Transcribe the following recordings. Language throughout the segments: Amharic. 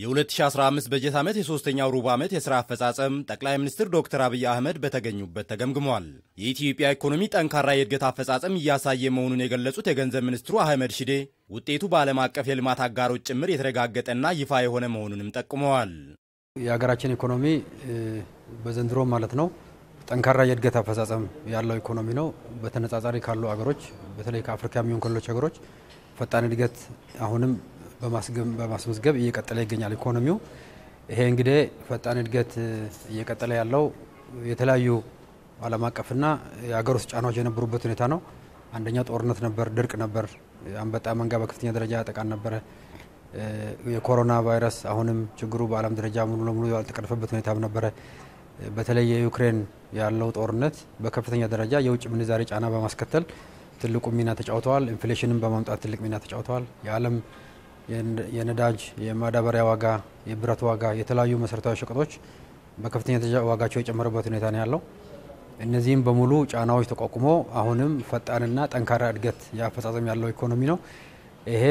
የ2015 በጀት ዓመት የሦስተኛው ሩብ ዓመት የሥራ አፈጻጸም ጠቅላይ ሚኒስትር ዶክተር አብይ አህመድ በተገኙበት ተገምግሟል። የኢትዮጵያ ኢኮኖሚ ጠንካራ የእድገት አፈጻጸም እያሳየ መሆኑን የገለጹት የገንዘብ ሚኒስትሩ አህመድ ሺዴ ውጤቱ በዓለም አቀፍ የልማት አጋሮች ጭምር የተረጋገጠና ይፋ የሆነ መሆኑንም ጠቁመዋል። የሀገራችን ኢኮኖሚ በዘንድሮ ማለት ነው ጠንካራ የእድገት አፈጻጸም ያለው ኢኮኖሚ ነው። በተነጻጻሪ ካሉ አገሮች በተለይ ከአፍሪካ የሚሆን ከሌሎች ሀገሮች ፈጣን እድገት አሁንም በማስመዝገብ እየቀጠለ ይገኛል። ኢኮኖሚው ይሄ እንግዲህ ፈጣን እድገት እየቀጠለ ያለው የተለያዩ ዓለም አቀፍና የሀገር ውስጥ ጫናዎች የነበሩበት ሁኔታ ነው። አንደኛ ጦርነት ነበር፣ ድርቅ ነበር፣ አንበጣ መንጋ በከፍተኛ ደረጃ ያጠቃን ነበረ። የኮሮና ቫይረስ አሁንም ችግሩ በዓለም ደረጃ ሙሉ ለሙሉ ያልተቀረፈበት ሁኔታም ነበረ። በተለይ የዩክሬን ያለው ጦርነት በከፍተኛ ደረጃ የውጭ ምንዛሬ ጫና በማስከተል ትልቁ ሚና ተጫውተዋል። ኢንፍሌሽንም በማምጣት ትልቅ ሚና ተጫውተዋል። የዓለም የነዳጅ፣ የማዳበሪያ ዋጋ፣ የብረት ዋጋ፣ የተለያዩ መሰረታዊ ሸቀጦች በከፍተኛ ዋጋቸው የጨመረበት ሁኔታ ነው ያለው። እነዚህም በሙሉ ጫናዎች ተቋቁሞ አሁንም ፈጣንና ጠንካራ እድገት የአፈጻጸም ያለው ኢኮኖሚ ነው። ይሄ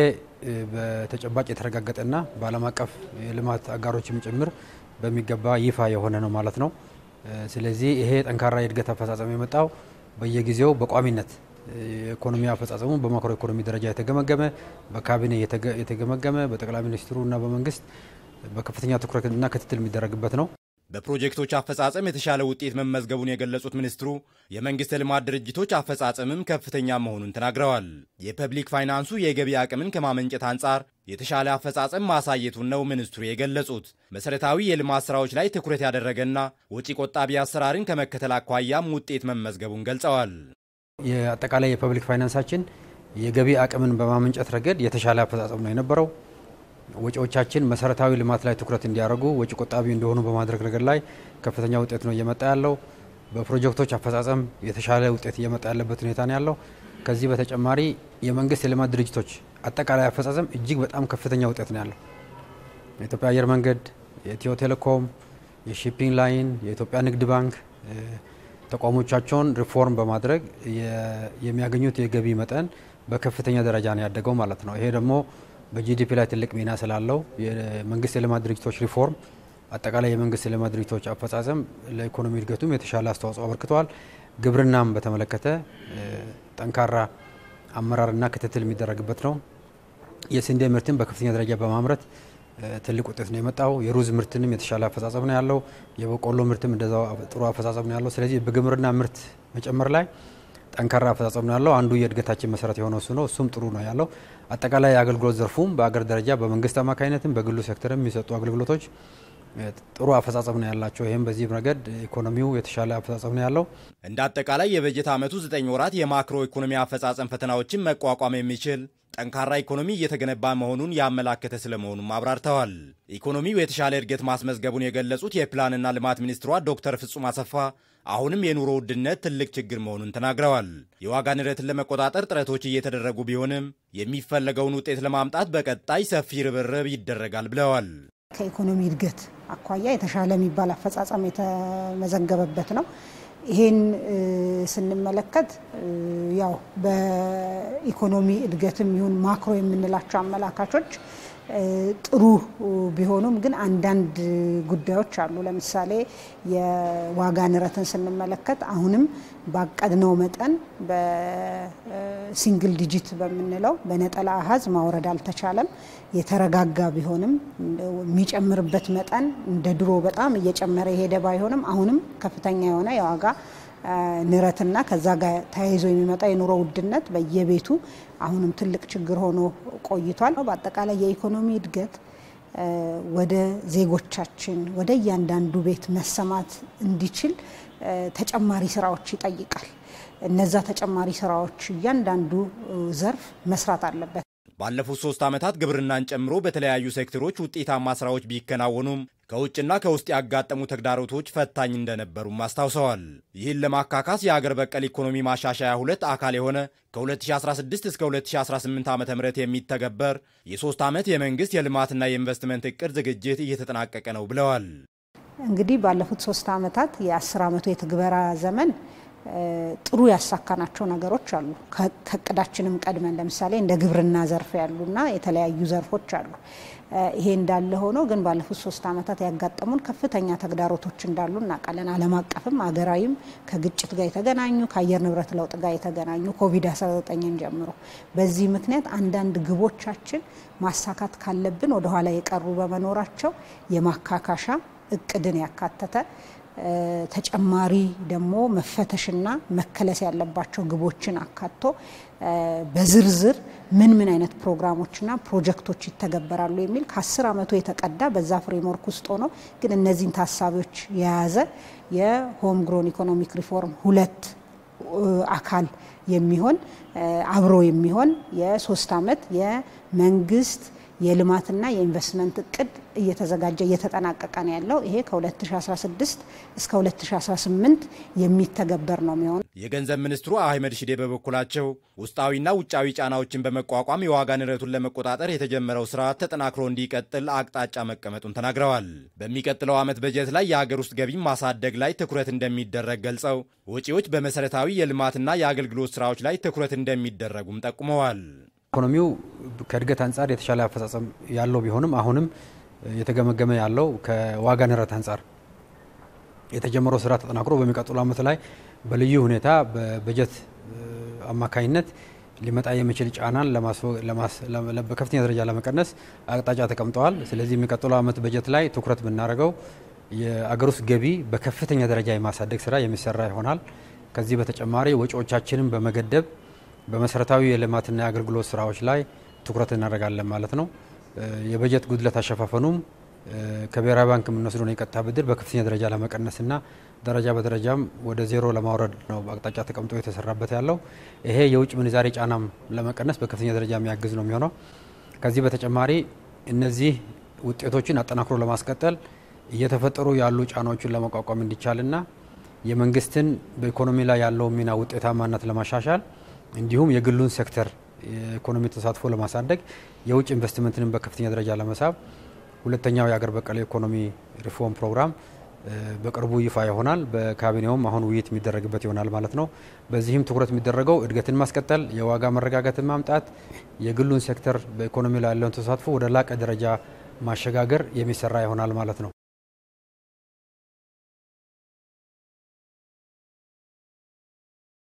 በተጨባጭ የተረጋገጠና በዓለም አቀፍ የልማት አጋሮችም ጭምር በሚገባ ይፋ የሆነ ነው ማለት ነው። ስለዚህ ይሄ ጠንካራ የእድገት አፈጻጸም የመጣው በየጊዜው በቋሚነት የኢኮኖሚ አፈጻጸሙ በማክሮ ኢኮኖሚ ደረጃ የተገመገመ በካቢኔ የተገመገመ በጠቅላይ ሚኒስትሩና በመንግስት በከፍተኛ ትኩረትና ክትትል የሚደረግበት ነው። በፕሮጀክቶች አፈጻጸም የተሻለ ውጤት መመዝገቡን የገለጹት ሚኒስትሩ የመንግስት የልማት ድርጅቶች አፈጻጸምም ከፍተኛ መሆኑን ተናግረዋል። የፐብሊክ ፋይናንሱ የገቢ አቅምን ከማመንጨት አንጻር የተሻለ አፈጻጸም ማሳየቱን ነው ሚኒስትሩ የገለጹት። መሰረታዊ የልማት ስራዎች ላይ ትኩረት ያደረገና ወጪ ቆጣቢ አሰራርን ከመከተል አኳያም ውጤት መመዝገቡን ገልጸዋል። የአጠቃላይ የፐብሊክ ፋይናንሳችን የገቢ አቅምን በማመንጨት ረገድ የተሻለ አፈጻጸም ነው የነበረው። ወጪዎቻችን መሰረታዊ ልማት ላይ ትኩረት እንዲያደርጉ ወጪ ቆጣቢ እንዲሆኑ በማድረግ ረገድ ላይ ከፍተኛ ውጤት ነው እየመጣ ያለው። በፕሮጀክቶች አፈጻጸም የተሻለ ውጤት እየመጣ ያለበት ሁኔታ ነው ያለው። ከዚህ በተጨማሪ የመንግስት የልማት ድርጅቶች አጠቃላይ አፈጻጸም እጅግ በጣም ከፍተኛ ውጤት ነው ያለው። የኢትዮጵያ አየር መንገድ፣ የኢትዮ ቴሌኮም፣ የሺፒንግ ላይን፣ የኢትዮጵያ ንግድ ባንክ ተቋሞቻቸውን ሪፎርም በማድረግ የሚያገኙት የገቢ መጠን በከፍተኛ ደረጃ ነው ያደገው ማለት ነው። ይሄ ደግሞ በጂዲፒ ላይ ትልቅ ሚና ስላለው የመንግስት የልማት ድርጅቶች ሪፎርም አጠቃላይ የመንግስት የልማት ድርጅቶች አፈጻጸም ለኢኮኖሚ እድገቱም የተሻለ አስተዋጽኦ አበርክተዋል። ግብርናም በተመለከተ ጠንካራ አመራርና ክትትል የሚደረግበት ነው። የስንዴ ምርትን በከፍተኛ ደረጃ በማምረት ትልቅ ውጤት ነው የመጣው። የሩዝ ምርትንም የተሻለ አፈጻጸም ነው ያለው። የበቆሎ ምርትም እንደዛው ጥሩ አፈጻጸም ነው ያለው። ስለዚህ በግብርና ምርት መጨመር ላይ ጠንካራ አፈጻጸም ነው ያለው። አንዱ የእድገታችን መሰረት የሆነው እሱ ነው። እሱም ጥሩ ነው ያለው። አጠቃላይ የአገልግሎት ዘርፉም በአገር ደረጃ በመንግስት አማካኝነትም በግሉ ሴክተርም የሚሰጡ አገልግሎቶች ጥሩ አፈጻጸም ነው ያላቸው። ይህም በዚህ ረገድ ኢኮኖሚው የተሻለ አፈጻጸም ነው ያለው። እንደ አጠቃላይ የበጀት ዓመቱ ዘጠኝ ወራት የማክሮ ኢኮኖሚ አፈጻጸም ፈተናዎችን መቋቋም የሚችል ጠንካራ ኢኮኖሚ እየተገነባ መሆኑን ያመላከተ ስለመሆኑም አብራርተዋል። ኢኮኖሚው የተሻለ እድገት ማስመዝገቡን የገለጹት የፕላንና ልማት ሚኒስትሯ ዶክተር ፍጹም አሰፋ አሁንም የኑሮ ውድነት ትልቅ ችግር መሆኑን ተናግረዋል። የዋጋ ንረትን ለመቆጣጠር ጥረቶች እየተደረጉ ቢሆንም የሚፈለገውን ውጤት ለማምጣት በቀጣይ ሰፊ ርብርብ ይደረጋል ብለዋል። ከኢኮኖሚ እድገት አኳያ የተሻለ የሚባል አፈጻጸም የተመዘገበበት ነው። ይሄን ስንመለከት ያው በኢኮኖሚ እድገትም ይሁን ማክሮ የምንላቸው አመላካቾች ጥሩ ቢሆኑም ግን አንዳንድ ጉዳዮች አሉ። ለምሳሌ የዋጋ ንረትን ስንመለከት አሁንም ባቀድነው መጠን በሲንግል ዲጂት በምንለው በነጠላ አሀዝ ማውረድ አልተቻለም። የተረጋጋ ቢሆንም የሚጨምርበት መጠን እንደ ድሮ በጣም እየጨመረ የሄደ ባይሆንም አሁንም ከፍተኛ የሆነ የዋጋ ንረትና ከዛ ጋር ተያይዞ የሚመጣ የኑሮ ውድነት በየቤቱ አሁንም ትልቅ ችግር ሆኖ ቆይቷል። በአጠቃላይ የኢኮኖሚ እድገት ወደ ዜጎቻችን ወደ እያንዳንዱ ቤት መሰማት እንዲችል ተጨማሪ ስራዎች ይጠይቃል። እነዛ ተጨማሪ ስራዎች እያንዳንዱ ዘርፍ መስራት አለበት። ባለፉት ሶስት ዓመታት ግብርናን ጨምሮ በተለያዩ ሴክተሮች ውጤታማ ስራዎች ቢከናወኑም ከውጭና ከውስጥ ያጋጠሙ ተግዳሮቶች ፈታኝ እንደነበሩም አስታውሰዋል። ይህን ለማካካስ የአገር በቀል ኢኮኖሚ ማሻሻያ ሁለት አካል የሆነ ከ2016 እስከ 2018 ዓ ም የሚተገበር የሶስት ዓመት የመንግስት የልማትና የኢንቨስትመንት እቅድ ዝግጅት እየተጠናቀቀ ነው ብለዋል። እንግዲህ ባለፉት ሶስት ዓመታት የአስር ዓመቱ የትግበራ ዘመን ጥሩ ያሳካናቸው ነገሮች አሉ። ከእቅዳችንም ቀድመን ለምሳሌ እንደ ግብርና ዘርፍ ያሉና የተለያዩ ዘርፎች አሉ። ይሄ እንዳለ ሆኖ ግን ባለፉት ሶስት ዓመታት ያጋጠሙን ከፍተኛ ተግዳሮቶች እንዳሉ እናውቃለን። ዓለም አቀፍም አገራዊም ከግጭት ጋር የተገናኙ ከአየር ንብረት ለውጥ ጋር የተገናኙ ኮቪድ-19ን ጀምሮ በዚህ ምክንያት አንዳንድ ግቦቻችን ማሳካት ካለብን ወደኋላ የቀሩ በመኖራቸው የማካካሻ እቅድን ያካተተ ተጨማሪ ደግሞ መፈተሽና መከለስ ያለባቸው ግቦችን አካቶ በዝርዝር ምን ምን አይነት ፕሮግራሞችና ፕሮጀክቶች ይተገበራሉ የሚል ከአስር ዓመቱ የተቀዳ በዛ ፍሬምወርክ ውስጥ ሆኖ ግን እነዚህን ታሳቢዎች የያዘ የሆም ግሮን ኢኮኖሚክ ሪፎርም ሁለት አካል የሚሆን አብሮ የሚሆን የሶስት ዓመት የመንግስት የልማትና የኢንቨስትመንት እቅድ እየተዘጋጀ እየተጠናቀቀ ነው ያለው። ይሄ ከ2016 እስከ 2018 የሚተገበር ነው የሚሆን። የገንዘብ ሚኒስትሩ አህመድ ሺዴ በበኩላቸው ውስጣዊና ውጫዊ ጫናዎችን በመቋቋም የዋጋ ንረቱን ለመቆጣጠር የተጀመረው ስራ ተጠናክሮ እንዲቀጥል አቅጣጫ መቀመጡን ተናግረዋል። በሚቀጥለው ዓመት በጀት ላይ የሀገር ውስጥ ገቢ ማሳደግ ላይ ትኩረት እንደሚደረግ ገልጸው ወጪዎች በመሰረታዊ የልማትና የአገልግሎት ስራዎች ላይ ትኩረት እንደሚደረጉም ጠቁመዋል። ኢኮኖሚው ከእድገት አንጻር የተሻለ አፈጻጸም ያለው ቢሆንም አሁንም የተገመገመ ያለው ከዋጋ ንረት አንጻር የተጀመረው ስራ ተጠናክሮ በሚቀጥሉ ዓመት ላይ በልዩ ሁኔታ በበጀት አማካኝነት ሊመጣ የሚችል ጫናን በከፍተኛ ደረጃ ለመቀነስ አቅጣጫ ተቀምጠዋል። ስለዚህ የሚቀጥለው ዓመት በጀት ላይ ትኩረት ብናደርገው የአገር ውስጥ ገቢ በከፍተኛ ደረጃ የማሳደግ ስራ የሚሰራ ይሆናል። ከዚህ በተጨማሪ ወጪዎቻችንን በመገደብ በመሰረታዊ የልማትና የአገልግሎት ስራዎች ላይ ትኩረት እናደርጋለን ማለት ነው። የበጀት ጉድለት አሸፋፈኑም ከብሔራዊ ባንክ የምንወስደውን የቀጥታ ብድር በከፍተኛ ደረጃ ለመቀነስና ደረጃ በደረጃም ወደ ዜሮ ለማውረድ ነው አቅጣጫ ተቀምጦ የተሰራበት ያለው። ይሄ የውጭ ምንዛሬ ጫናም ለመቀነስ በከፍተኛ ደረጃ የሚያግዝ ነው የሚሆነው። ከዚህ በተጨማሪ እነዚህ ውጤቶችን አጠናክሮ ለማስቀጠል እየተፈጠሩ ያሉ ጫናዎችን ለመቋቋም እንዲቻልና የመንግስትን በኢኮኖሚ ላይ ያለው ሚና ውጤታማነት ለማሻሻል እንዲሁም የግሉን ሴክተር የኢኮኖሚ ተሳትፎ ለማሳደግ የውጭ ኢንቨስትመንትንም በከፍተኛ ደረጃ ለመሳብ ሁለተኛው የአገር በቀል ኢኮኖሚ ሪፎርም ፕሮግራም በቅርቡ ይፋ ይሆናል። በካቢኔውም አሁን ውይይት የሚደረግበት ይሆናል ማለት ነው። በዚህም ትኩረት የሚደረገው እድገትን ማስቀጠል፣ የዋጋ መረጋጋትን ማምጣት፣ የግሉን ሴክተር በኢኮኖሚ ላይ ያለውን ተሳትፎ ወደ ላቀ ደረጃ ማሸጋገር የሚሰራ ይሆናል ማለት ነው።